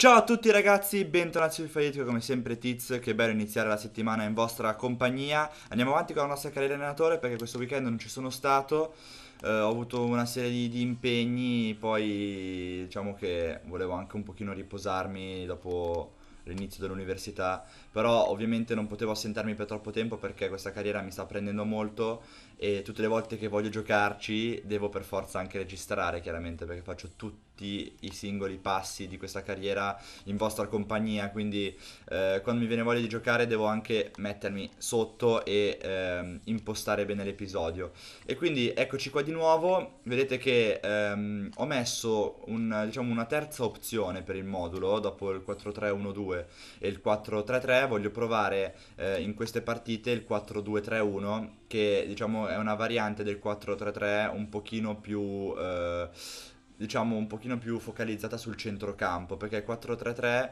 Ciao a tutti ragazzi, bentornati su Failitico come sempre Tiz, che bello iniziare la settimana in vostra compagnia Andiamo avanti con la nostra carriera allenatore perché questo weekend non ci sono stato eh, Ho avuto una serie di, di, impegni, poi diciamo che volevo anche un pochino riposarmi dopo l'inizio dell'università però ovviamente non potevo assentarmi per troppo tempo perché questa carriera mi sta prendendo molto e tutte le volte che voglio giocarci devo per forza anche registrare chiaramente perché faccio tutti i singoli passi di questa carriera in vostra compagnia, quindi eh, quando mi viene voglia di giocare devo anche mettermi sotto e ehm, impostare bene l'episodio. E quindi eccoci qua di nuovo, vedete che ehm, ho messo un, diciamo, una terza opzione per il modulo dopo il 4 e il 4 voglio provare eh, in queste partite il 4-2-3-1 che diciamo è una variante del 4-3-3 un pochino più... Eh, diciamo un pochino più focalizzata sul centrocampo perché il 4-3-3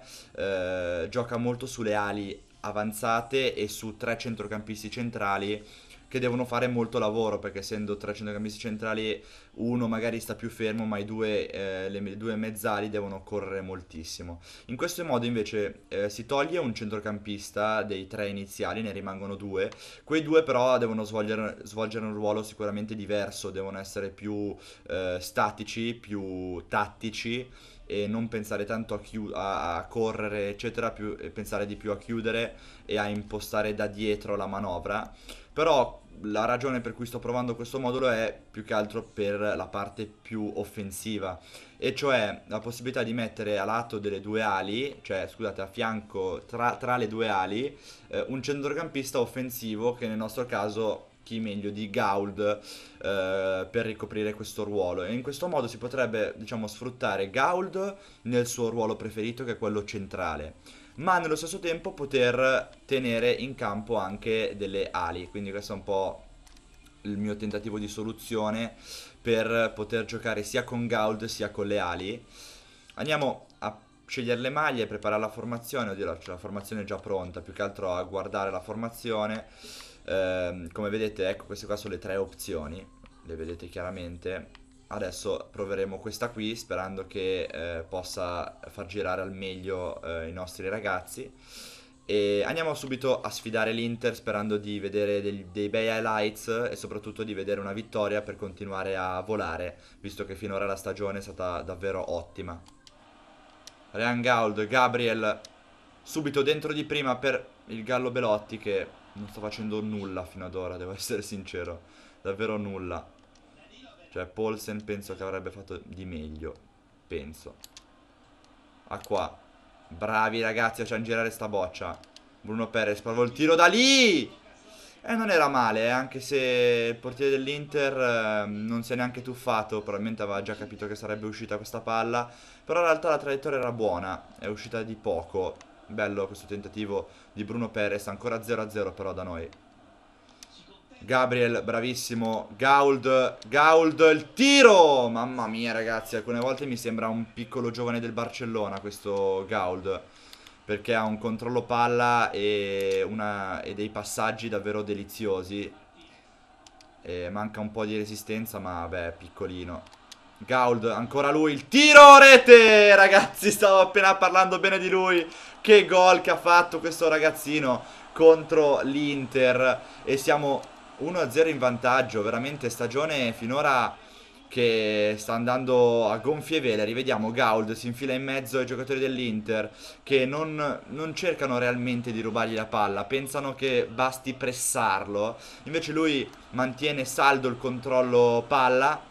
eh, gioca molto sulle ali avanzate e su tre centrocampisti centrali che devono fare molto lavoro perché essendo tre centrocampisti centrali uno magari sta più fermo ma i due, eh, le due mezzali devono correre moltissimo. In questo modo invece eh, si toglie un centrocampista dei tre iniziali, ne rimangono due, quei due però devono svolgere, svolgere un ruolo sicuramente diverso, devono essere più eh, statici, più tattici e non pensare tanto a, chiu- a correre, eccetera, più, pensare di più a chiudere e a impostare da dietro la manovra. Però la ragione per cui sto provando questo modulo è più che altro per la parte più offensiva, e cioè la possibilità di mettere a lato delle due ali, cioè scusate, a fianco tra, tra le due ali, eh, un centrocampista offensivo che nel nostro caso chi meglio di Gauld eh, per ricoprire questo ruolo. E in questo modo si potrebbe, diciamo, sfruttare Gauld nel suo ruolo preferito, che è quello centrale. Ma nello stesso tempo poter tenere in campo anche delle ali. Quindi questo è un po' il mio tentativo di soluzione per poter giocare sia con Gauld sia con le ali. Andiamo a scegliere le maglie, preparare la formazione, oddio la formazione è già pronta, più che altro a guardare la formazione Ehm, come vedete, ecco, queste qua sono le tre opzioni, le vedete chiaramente. Adesso proveremo questa qui sperando che eh, possa far girare al meglio eh, i nostri ragazzi. E andiamo subito a sfidare l'Inter sperando di vedere dei, dei bei highlights e soprattutto di vedere una vittoria per continuare a volare, visto che finora la stagione è stata davvero ottima. Rean Gauld, Gabriel, subito dentro di prima per il Gallo Belotti che non sta facendo nulla fino ad ora, devo essere sincero. Davvero nulla. Cioè, Paulsen penso che avrebbe fatto di meglio. Penso. A ah, qua. Bravi ragazzi a girare sta boccia. Bruno Perez prova il tiro da lì! E eh, non era male, eh, anche se il portiere dell'Inter eh, non si è neanche tuffato, probabilmente aveva già capito che sarebbe uscita questa palla, però in realtà la traiettoria era buona, è uscita di poco, bello questo tentativo di Bruno Perez, ancora 0-0 però da noi. Gabriel, bravissimo, Gauld, Gauld, il tiro! Mamma mia ragazzi, alcune volte mi sembra un piccolo giovane del Barcellona questo Gauld, perché ha un controllo palla e, una, e dei passaggi davvero deliziosi. E manca un po' di resistenza, ma beh, piccolino. Gauld, ancora lui, il tiro rete, ragazzi, stavo appena parlando bene di lui, che gol che ha fatto questo ragazzino contro l'Inter e siamo 1-0 in vantaggio, veramente stagione finora che sta andando a gonfie vele, rivediamo Gauld si infila in mezzo ai giocatori dell'Inter che non, non cercano realmente di rubargli la palla, pensano che basti pressarlo, invece lui mantiene saldo il controllo palla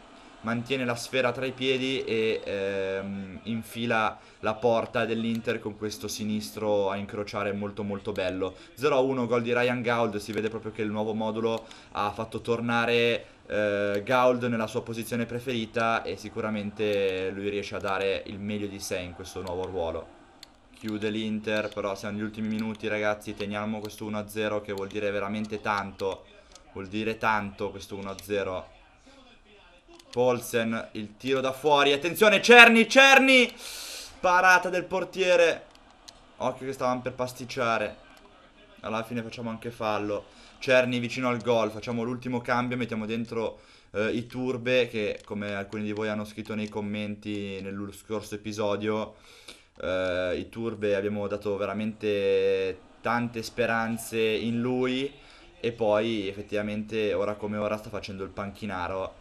mantiene la sfera tra i piedi e ehm, infila la porta dell'Inter con questo sinistro a incrociare molto molto bello. 0-1 gol di Ryan Gauld, si vede proprio che il nuovo modulo ha fatto tornare eh, Gould nella sua posizione preferita e sicuramente lui riesce a dare il meglio di sé in questo nuovo ruolo. Chiude l'Inter, però siamo negli ultimi minuti ragazzi, teniamo questo 1-0 che vuol dire veramente tanto, vuol dire tanto questo 1-0. Polsen, il tiro da fuori. Attenzione, Cerni, Cerni! Parata del portiere. Occhio che stavamo per pasticciare. Alla fine facciamo anche fallo. Cerni vicino al gol. Facciamo l'ultimo cambio, mettiamo dentro eh, i turbe che, come alcuni di voi hanno scritto nei commenti nello scorso episodio, eh, i turbe abbiamo dato veramente tante speranze in lui e poi effettivamente ora come ora sta facendo il panchinaro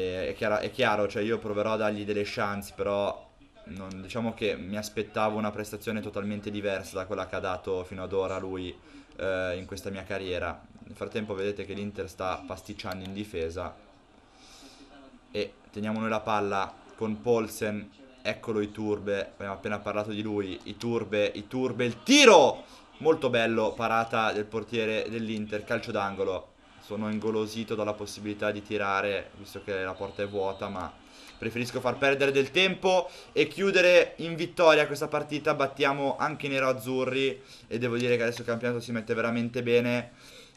è, chiaro, è chiaro, cioè io proverò a dargli delle chance, però non, diciamo che mi aspettavo una prestazione totalmente diversa da quella che ha dato fino ad ora lui eh, in questa mia carriera. Nel frattempo vedete che l'Inter sta pasticciando in difesa e teniamo noi la palla con Paulsen. eccolo i turbe, abbiamo appena parlato di lui, i turbe, i turbe, il tiro! Molto bello, parata del portiere dell'Inter, calcio d'angolo sono ingolosito dalla possibilità di tirare, visto che la porta è vuota, ma preferisco far perdere del tempo e chiudere in vittoria questa partita. Battiamo anche i nero-azzurri e devo dire che adesso il campionato si mette veramente bene.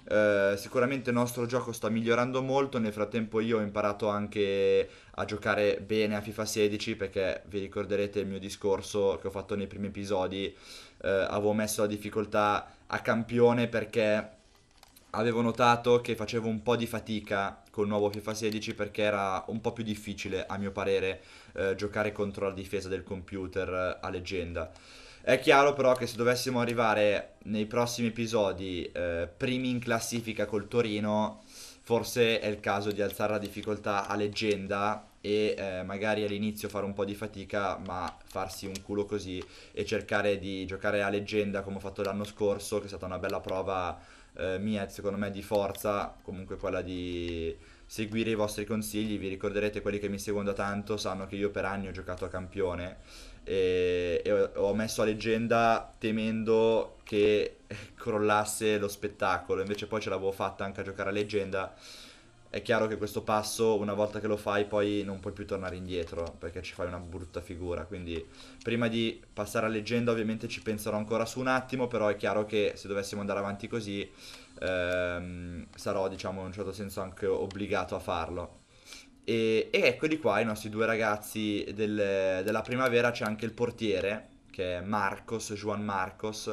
Eh, sicuramente il nostro gioco sta migliorando molto. Nel frattempo, io ho imparato anche a giocare bene a FIFA 16 perché vi ricorderete il mio discorso che ho fatto nei primi episodi. Eh, avevo messo la difficoltà a campione perché avevo notato che facevo un po' di fatica col nuovo FIFA 16 perché era un po' più difficile, a mio parere, eh, giocare contro la difesa del computer eh, a leggenda. È chiaro però che se dovessimo arrivare nei prossimi episodi eh, primi in classifica col Torino, forse è il caso di alzare la difficoltà a leggenda e eh, magari all'inizio fare un po' di fatica, ma farsi un culo così e cercare di giocare a leggenda come ho fatto l'anno scorso, che è stata una bella prova eh, mia, secondo me, di forza, comunque quella di seguire i vostri consigli. Vi ricorderete quelli che mi seguono da tanto, sanno che io per anni ho giocato a campione e, e ho, ho messo a leggenda temendo che crollasse lo spettacolo, invece poi ce l'avevo fatta anche a giocare a leggenda è chiaro che questo passo una volta che lo fai poi non puoi più tornare indietro perché ci fai una brutta figura, quindi prima di passare a leggenda ovviamente ci penserò ancora su un attimo, però è chiaro che se dovessimo andare avanti così ehm, sarò diciamo in un certo senso anche obbligato a farlo. E, e eccoli qua i nostri due ragazzi del, della primavera, c'è anche il portiere che è Marcos, Juan Marcos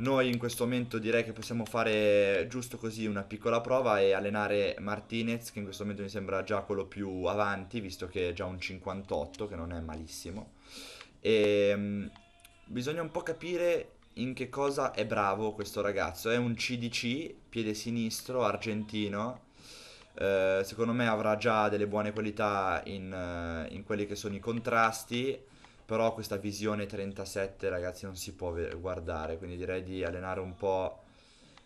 noi in questo momento direi che possiamo fare giusto così una piccola prova e allenare Martinez che in questo momento mi sembra già quello più avanti visto che è già un 58 che non è malissimo. E, ehm, mh, bisogna un po' capire in che cosa è bravo questo ragazzo. È un CDC, piede sinistro, argentino. Eh, secondo me avrà già delle buone qualità in, eh, in quelli che sono i contrasti però questa visione 37 ragazzi non si può guardare, quindi direi di allenare un po'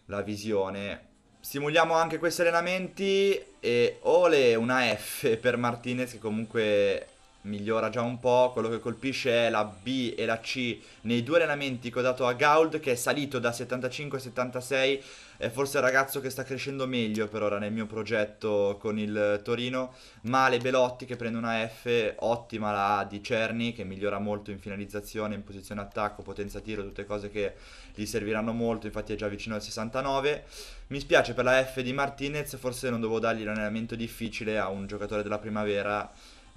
la visione. Simuliamo anche questi allenamenti e ole una F per Martinez che comunque migliora già un po'. Quello che colpisce è la B e la C nei due allenamenti che ho dato a Gauld, che è salito da 75 a 76. È forse il ragazzo che sta crescendo meglio per ora nel mio progetto con il Torino. Male Belotti che prende una F, ottima la A di Cerni che migliora molto in finalizzazione, in posizione attacco, potenza tiro, tutte cose che gli serviranno molto. Infatti è già vicino al 69. Mi spiace per la F di Martinez, forse non devo dargli l'allenamento difficile a un giocatore della primavera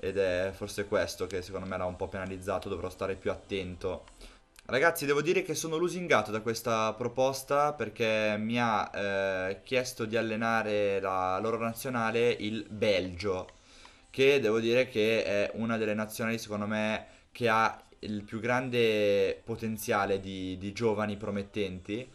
ed è forse questo che secondo me l'ha un po' penalizzato, dovrò stare più attento. Ragazzi, devo dire che sono lusingato da questa proposta perché mi ha eh, chiesto di allenare la loro nazionale, il Belgio, che devo dire che è una delle nazionali secondo me che ha il più grande potenziale di, di giovani promettenti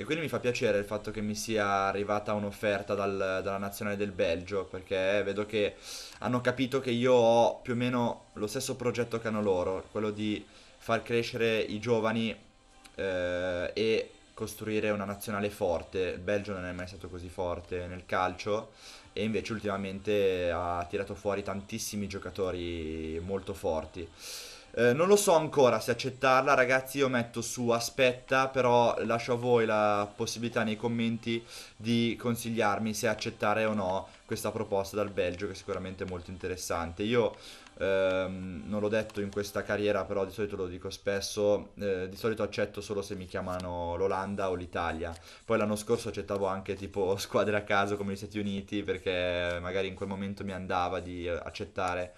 e quindi mi fa piacere il fatto che mi sia arrivata un'offerta dal- dalla nazionale del Belgio, perché vedo che hanno capito che io ho più o meno lo stesso progetto che hanno loro, quello di far crescere i giovani eh, e costruire una nazionale forte. Il Belgio non è mai stato così forte nel calcio e invece ultimamente ha tirato fuori tantissimi giocatori molto forti. Eh, non lo so ancora se accettarla, ragazzi. Io metto su aspetta, però lascio a voi la possibilità nei commenti di consigliarmi se accettare o no questa proposta dal Belgio, che è sicuramente molto interessante. Io ehm, non l'ho detto in questa carriera, però di solito lo dico spesso. Eh, di solito accetto solo se mi chiamano l'Olanda o l'Italia. Poi l'anno scorso accettavo anche tipo squadre a caso come gli Stati Uniti, perché magari in quel momento mi andava di accettare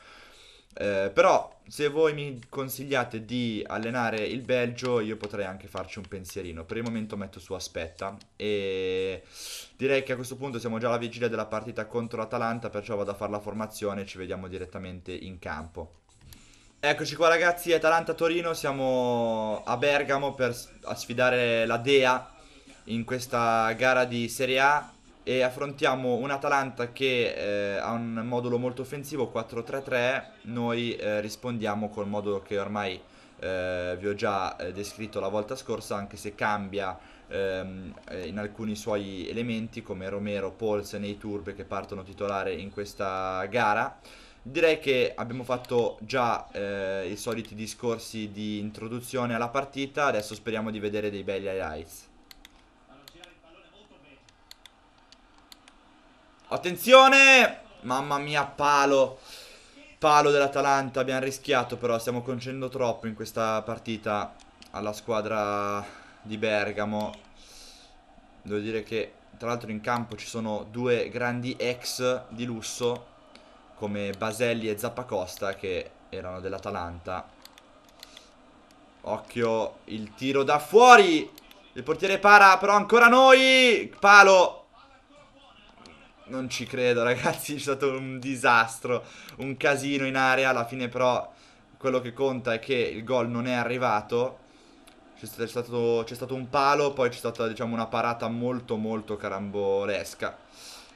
eh, però se voi mi consigliate di allenare il Belgio io potrei anche farci un pensierino. Per il momento metto su aspetta e direi che a questo punto siamo già alla vigilia della partita contro l'Atalanta, perciò vado a fare la formazione e ci vediamo direttamente in campo. Eccoci qua ragazzi, Atalanta-Torino, siamo a Bergamo per sfidare la Dea in questa gara di Serie A e affrontiamo un Atalanta che eh, ha un modulo molto offensivo 4-3-3, noi eh, rispondiamo col modulo che ormai eh, vi ho già eh, descritto la volta scorsa, anche se cambia ehm, eh, in alcuni suoi elementi come Romero, Polsen e i Turbe che partono titolare in questa gara. Direi che abbiamo fatto già eh, i soliti discorsi di introduzione alla partita, adesso speriamo di vedere dei belli highlights. Attenzione! Mamma mia, palo. Palo dell'Atalanta, abbiamo rischiato però, stiamo concedendo troppo in questa partita alla squadra di Bergamo. Devo dire che tra l'altro in campo ci sono due grandi ex di lusso come Baselli e Zappacosta che erano dell'Atalanta. Occhio il tiro da fuori. Il portiere para però ancora noi. Palo non ci credo ragazzi, è stato un disastro, un casino in area, alla fine però quello che conta è che il gol non è arrivato, c'è stato, c'è stato un palo, poi c'è stata diciamo una parata molto molto carambolesca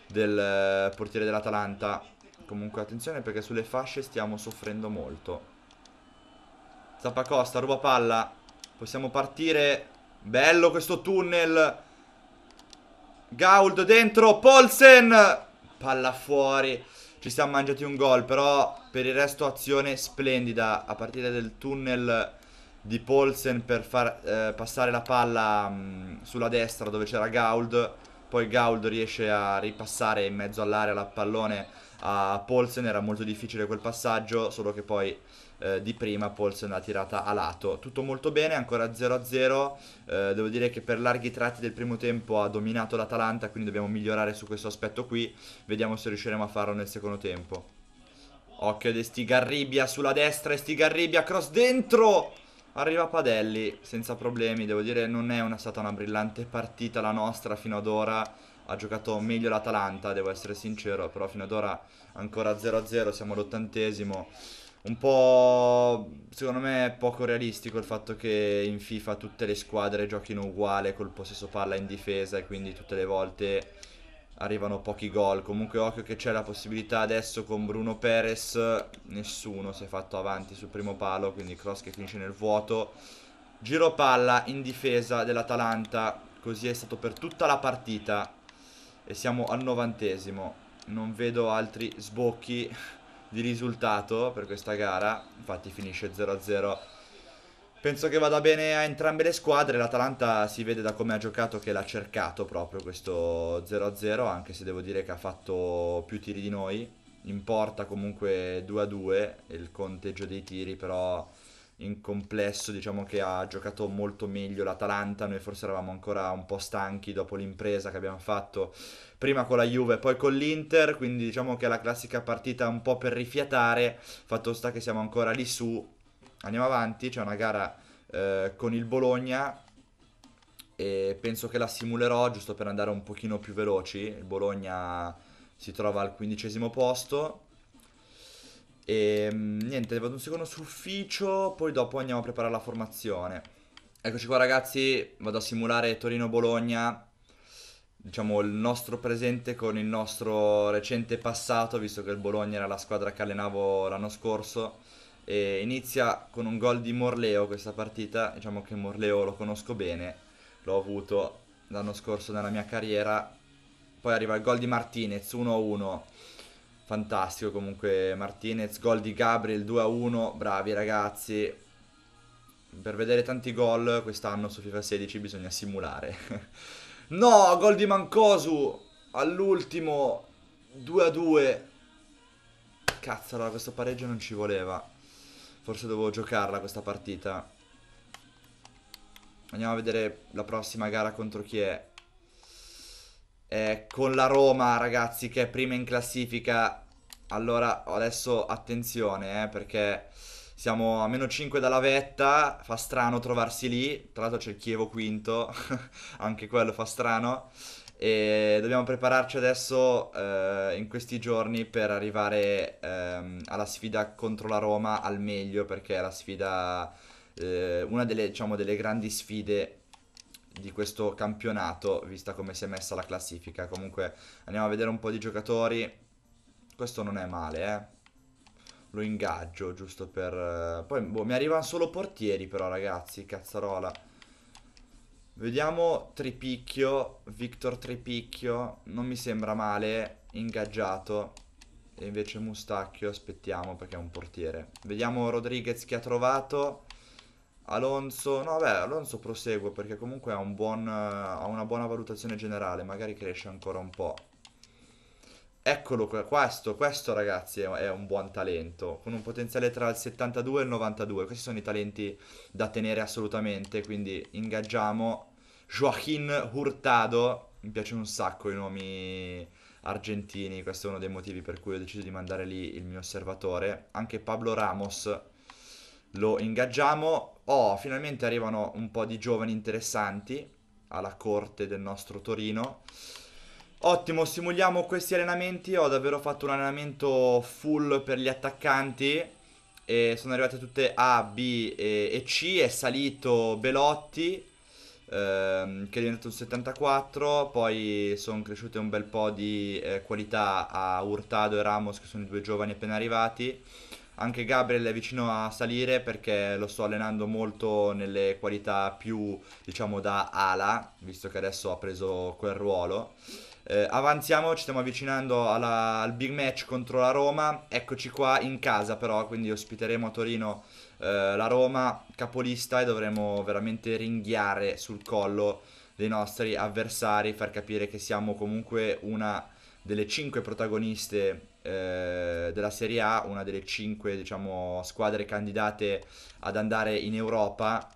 del eh, portiere dell'Atalanta, comunque attenzione perché sulle fasce stiamo soffrendo molto. Zappacosta, ruba palla, possiamo partire, bello questo tunnel, Gauld dentro, Polsen, palla fuori, ci siamo mangiati un gol, però per il resto azione splendida a partire dal tunnel di Polsen per far eh, passare la palla mh, mm, sulla destra dove c'era Gauld, poi Gauld riesce a ripassare in mezzo all'area la pallone a Polsen, era molto difficile quel passaggio, solo che poi eh, di prima Pauls è una tirata a lato. Tutto molto bene, ancora 0-0. Eh, devo dire che per larghi tratti del primo tempo ha dominato l'Atalanta, quindi dobbiamo migliorare su questo aspetto qui. Vediamo se riusciremo a farlo nel secondo tempo. Occhio di Stigarribia sulla destra, Stigarribia cross dentro! Arriva Padelli senza problemi, devo dire non è una, stata una brillante partita la nostra fino ad ora, ha giocato meglio l'Atalanta, devo essere sincero, però fino ad ora ancora 0-0, siamo all'ottantesimo, un po' secondo me è poco realistico il fatto che in FIFA tutte le squadre giochino uguale col possesso palla in difesa e quindi tutte le volte arrivano pochi gol. Comunque occhio che c'è la possibilità adesso con Bruno Perez, nessuno si è fatto avanti sul primo palo, quindi cross che finisce nel vuoto. Giro palla in difesa dell'Atalanta, così è stato per tutta la partita e siamo al novantesimo. Non vedo altri sbocchi di risultato per questa gara, infatti finisce 0-0. Penso che vada bene a entrambe le squadre, l'Atalanta si vede da come ha giocato che l'ha cercato proprio questo 0-0, anche se devo dire che ha fatto più tiri di noi, in porta comunque 2-2, il conteggio dei tiri però in complesso diciamo che ha giocato molto meglio l'Atalanta, noi forse eravamo ancora un po' stanchi dopo l'impresa che abbiamo fatto prima con la Juve e poi con l'Inter, quindi diciamo che è la classica partita un po' per rifiatare, fatto sta che siamo ancora lì su, andiamo avanti, c'è una gara eh, con il Bologna e penso che la simulerò giusto per andare un pochino più veloci, il Bologna si trova al quindicesimo posto e ehm, niente, vado un secondo su ufficio, poi dopo andiamo a preparare la formazione. Eccoci qua ragazzi, vado a simulare Torino-Bologna, diciamo il nostro presente con il nostro recente passato, visto che il Bologna era la squadra che allenavo l'anno scorso. E inizia con un gol di Morleo questa partita, diciamo che Morleo lo conosco bene, l'ho avuto l'anno scorso nella mia carriera. Poi arriva il gol di Martinez, 1-1 fantastico comunque Martinez, gol di Gabriel 2-1, bravi ragazzi. Per vedere tanti gol quest'anno su FIFA 16 bisogna simulare. no, gol di Mancosu all'ultimo 2-2. Cazzarola, questo pareggio non ci voleva. Forse dovevo giocarla questa partita. Andiamo a vedere la prossima gara contro chi è eh, con la Roma, ragazzi, che è prima in classifica. Allora, adesso attenzione, eh, perché siamo a meno 5 dalla vetta, fa strano trovarsi lì. Tra l'altro c'è il Chievo quinto, anche quello fa strano. E dobbiamo prepararci adesso eh, in questi giorni per arrivare ehm, alla sfida contro la Roma al meglio, perché è la sfida, eh, una delle, diciamo, delle grandi sfide di questo campionato, vista come si è messa la classifica. Comunque andiamo a vedere un po' di giocatori. Questo non è male, eh. Lo ingaggio, giusto per... Eh, poi boh, mi arrivano solo portieri però, ragazzi, cazzarola. Vediamo Tripicchio, Victor Tripicchio, non mi sembra male, ingaggiato. E invece Mustacchio, aspettiamo perché è un portiere. Vediamo Rodriguez che ha trovato. Alonso, no beh, Alonso prosegue perché comunque ha, un buon, ha una buona valutazione generale, magari cresce ancora un po'. Eccolo, questo, questo ragazzi è un buon talento, con un potenziale tra il 72 e il 92, questi sono i talenti da tenere assolutamente, quindi ingaggiamo Joaquin Hurtado, mi piacciono un sacco i nomi argentini, questo è uno dei motivi per cui ho deciso di mandare lì il mio osservatore, anche Pablo Ramos, lo ingaggiamo. Oh, finalmente arrivano un po' di giovani interessanti alla corte del nostro Torino. Ottimo, simuliamo questi allenamenti. Ho davvero fatto un allenamento full per gli attaccanti. E sono arrivate tutte A, B e, e C. È salito Belotti, ehm, che è diventato un 74. Poi sono cresciute un bel po' di eh, qualità a Hurtado e Ramos, che sono i due giovani appena arrivati anche Gabriel è vicino a salire perché lo sto allenando molto nelle qualità più diciamo da ala, visto che adesso ha preso quel ruolo. Eh, avanziamo, ci stiamo avvicinando alla, al big match contro la Roma, eccoci qua in casa però, quindi ospiteremo a Torino eh, la Roma capolista e dovremo veramente ringhiare sul collo dei nostri avversari, far capire che siamo comunque una delle cinque protagoniste eh, della Serie A, una delle cinque diciamo, squadre candidate ad andare in Europa.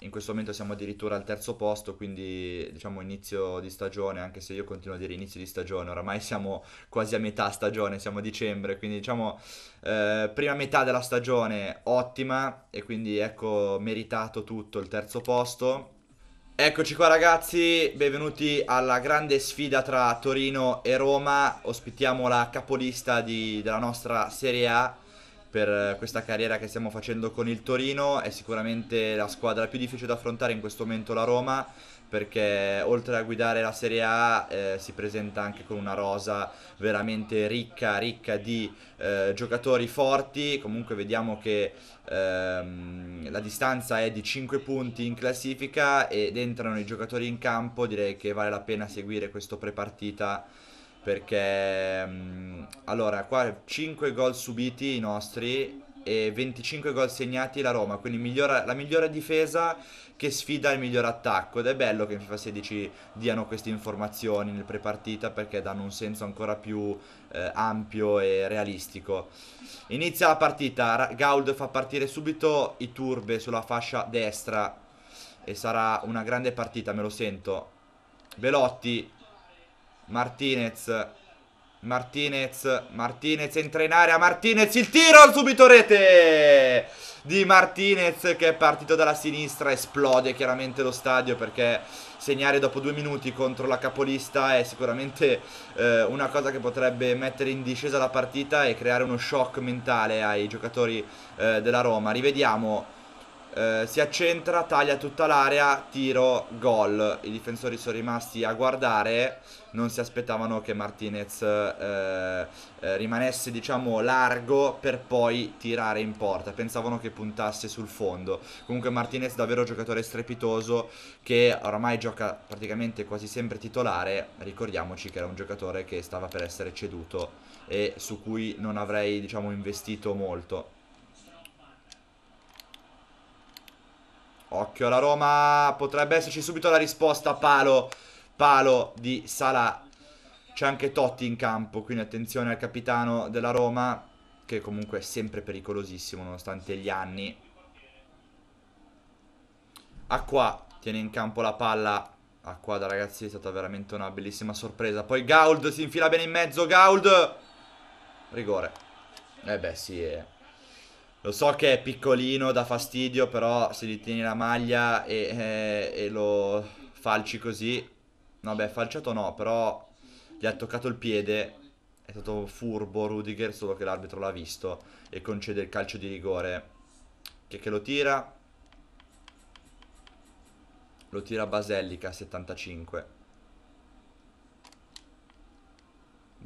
In questo momento siamo addirittura al terzo posto, quindi diciamo inizio di stagione, anche se io continuo a dire inizio di stagione, oramai siamo quasi a metà stagione, siamo a dicembre, quindi diciamo eh, prima metà della stagione ottima e quindi ecco meritato tutto il terzo posto Eccoci qua ragazzi, benvenuti alla grande sfida tra Torino e Roma, ospitiamo la capolista di, della nostra Serie A per questa carriera che stiamo facendo con il Torino. È sicuramente la squadra più difficile da affrontare in questo momento la Roma perché oltre a guidare la Serie A eh, si presenta anche con una rosa veramente ricca, ricca di eh, giocatori forti, comunque vediamo che ehm, la distanza è di 5 punti in classifica ed entrano i giocatori in campo, direi che vale la pena seguire questo prepartita perché mh, mm, allora qua 5 gol subiti i nostri e 25 gol segnati la Roma, quindi migliora, la migliore difesa che sfida il miglior attacco ed è bello che in FIFA 16 diano queste informazioni nel prepartita perché danno un senso ancora più eh, ampio e realistico. Inizia la partita, Gaud fa partire subito i turbe sulla fascia destra e sarà una grande partita, me lo sento. Velotti Martinez Martinez, Martinez entra in area, Martinez il tiro, subito rete di Martinez che è partito dalla sinistra, esplode chiaramente lo stadio perché segnare dopo due minuti contro la capolista è sicuramente eh, una cosa che potrebbe mettere in discesa la partita e creare uno shock mentale ai giocatori eh, della Roma. Rivediamo eh, si accentra, taglia tutta l'area, tiro, gol. I difensori sono rimasti a guardare, non si aspettavano che Martinez eh, eh, rimanesse diciamo largo per poi tirare in porta, pensavano che puntasse sul fondo. Comunque Martinez davvero giocatore strepitoso che oramai gioca praticamente quasi sempre titolare, ricordiamoci che era un giocatore che stava per essere ceduto e su cui non avrei diciamo investito molto. Occhio alla Roma, potrebbe esserci subito la risposta, palo, palo di Salah. C'è anche Totti in campo, quindi attenzione al capitano della Roma, che comunque è sempre pericolosissimo nonostante gli anni. Acqua tiene in campo la palla. Acqua da ragazzi è stata veramente una bellissima sorpresa. Poi Gauld si infila bene in mezzo, Gauld! Rigore. Eh beh, sì, è... Lo so che è piccolino, dà fastidio, però se gli tieni la maglia e, e, eh, e lo falci così... No, beh, falciato no, però gli ha toccato il piede. È stato furbo Rudiger, solo che l'arbitro l'ha visto e concede il calcio di rigore. Che, che lo tira? Lo tira Basellica, 75.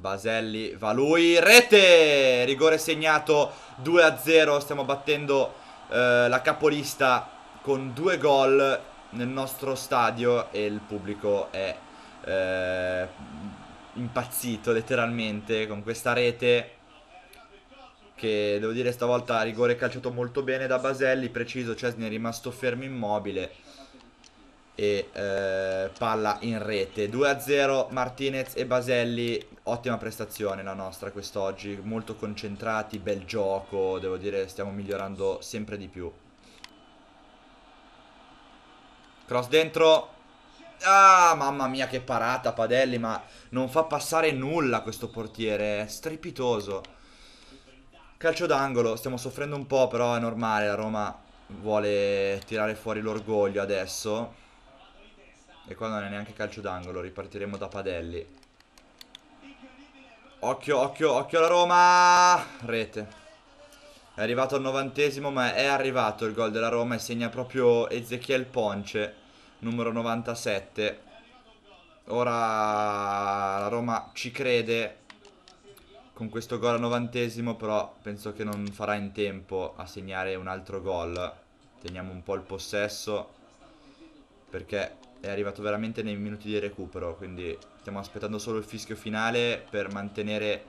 Baselli va lui, rete! Rigore segnato 2-0, stiamo battendo eh, la capolista con due gol nel nostro stadio e il pubblico è eh, impazzito letteralmente con questa rete che devo dire stavolta rigore calciato molto bene da Baselli, preciso, Cesni è rimasto fermo immobile e eh, palla in rete 2-0 Martinez e Baselli ottima prestazione la nostra quest'oggi molto concentrati bel gioco devo dire stiamo migliorando sempre di più cross dentro Ah, mamma mia che parata Padelli, ma non fa passare nulla questo portiere, è strepitoso. Calcio d'angolo, stiamo soffrendo un po', però è normale, la Roma vuole tirare fuori l'orgoglio adesso. E qua non è neanche calcio d'angolo, ripartiremo da Padelli. Occhio, occhio, occhio alla Roma! Rete. È arrivato al novantesimo, ma è arrivato il gol della Roma e segna proprio Ezechiel Ponce, numero 97. Ora la Roma ci crede con questo gol al novantesimo, però penso che non farà in tempo a segnare un altro gol. Teniamo un po' il possesso, perché è arrivato veramente nei minuti di recupero, quindi stiamo aspettando solo il fischio finale per mantenere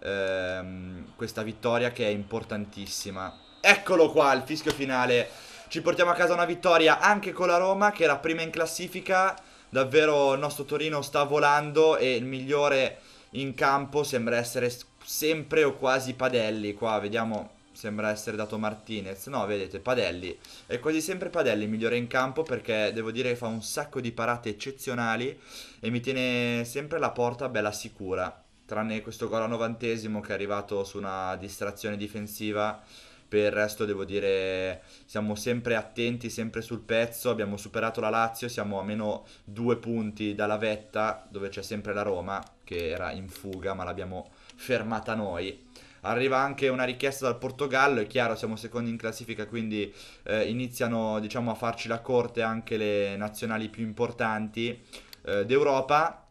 ehm, questa vittoria che è importantissima. Eccolo qua, il fischio finale. Ci portiamo a casa una vittoria anche con la Roma che era prima in classifica. Davvero il nostro Torino sta volando e il migliore in campo sembra essere sempre o quasi Padelli. Qua vediamo sembra essere dato Martinez, no vedete Padelli, è quasi sempre Padelli il migliore in campo perché devo dire che fa un sacco di parate eccezionali e mi tiene sempre la porta bella sicura, tranne questo gol a novantesimo che è arrivato su una distrazione difensiva per il resto devo dire siamo sempre attenti, sempre sul pezzo, abbiamo superato la Lazio, siamo a meno due punti dalla vetta dove c'è sempre la Roma che era in fuga ma l'abbiamo fermata noi arriva anche una richiesta dal Portogallo, è chiaro, siamo secondi in classifica, quindi eh, iniziano diciamo, a farci la corte anche le nazionali più importanti eh, d'Europa.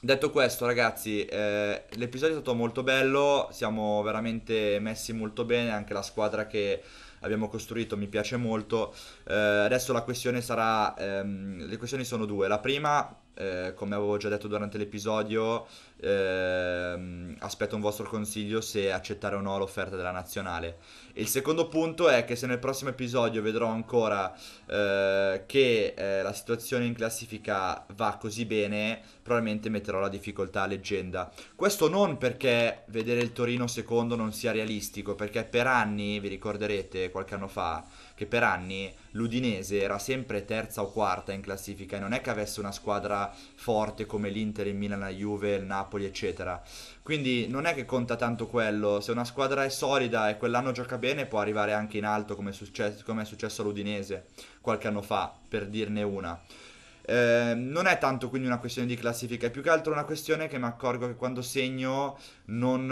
Detto questo, ragazzi, eh, l'episodio è stato molto bello, siamo veramente messi molto bene, anche la squadra che abbiamo costruito mi piace molto. Eh, adesso la questione sarà, ehm, le questioni sono due. La prima, eh, come avevo già detto durante l'episodio, ehm, aspetto un vostro consiglio se accettare o no l'offerta della nazionale. Il secondo punto è che se nel prossimo episodio vedrò ancora eh, che eh, la situazione in classifica va così bene, probabilmente metterò la difficoltà a leggenda. Questo non perché vedere il Torino secondo non sia realistico, perché per anni, vi ricorderete qualche anno fa, che per anni l'Udinese era sempre terza o quarta in classifica e non è che avesse una squadra forte come l'Inter, il Milan, la Juve, il Napoli, eccetera. Quindi non è che conta tanto quello, se una squadra è solida e quell'anno gioca bene può arrivare anche in alto come è successo, come è successo all'Udinese qualche anno fa, per dirne una. Eh, non è tanto quindi una questione di classifica, è più che altro una questione che mi accorgo che quando segno non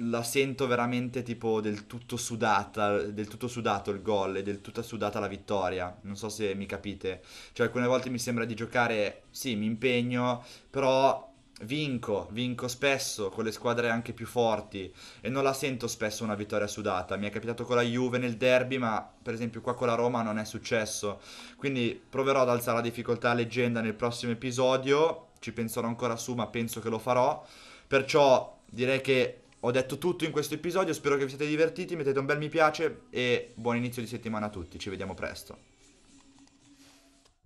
la sento veramente tipo del tutto sudata, del tutto sudato il gol e del tutto sudata la vittoria. Non so se mi capite. Cioè alcune volte mi sembra di giocare, sì, mi impegno, però vinco, vinco spesso con le squadre anche più forti e non la sento spesso una vittoria sudata. Mi è capitato con la Juve nel derby, ma per esempio qua con la Roma non è successo. Quindi proverò ad alzare la difficoltà a leggenda nel prossimo episodio. Ci penserò ancora su, ma penso che lo farò. Perciò direi che ho detto tutto in questo episodio, spero che vi siate divertiti, mettete un bel mi piace e buon inizio di settimana a tutti, ci vediamo presto.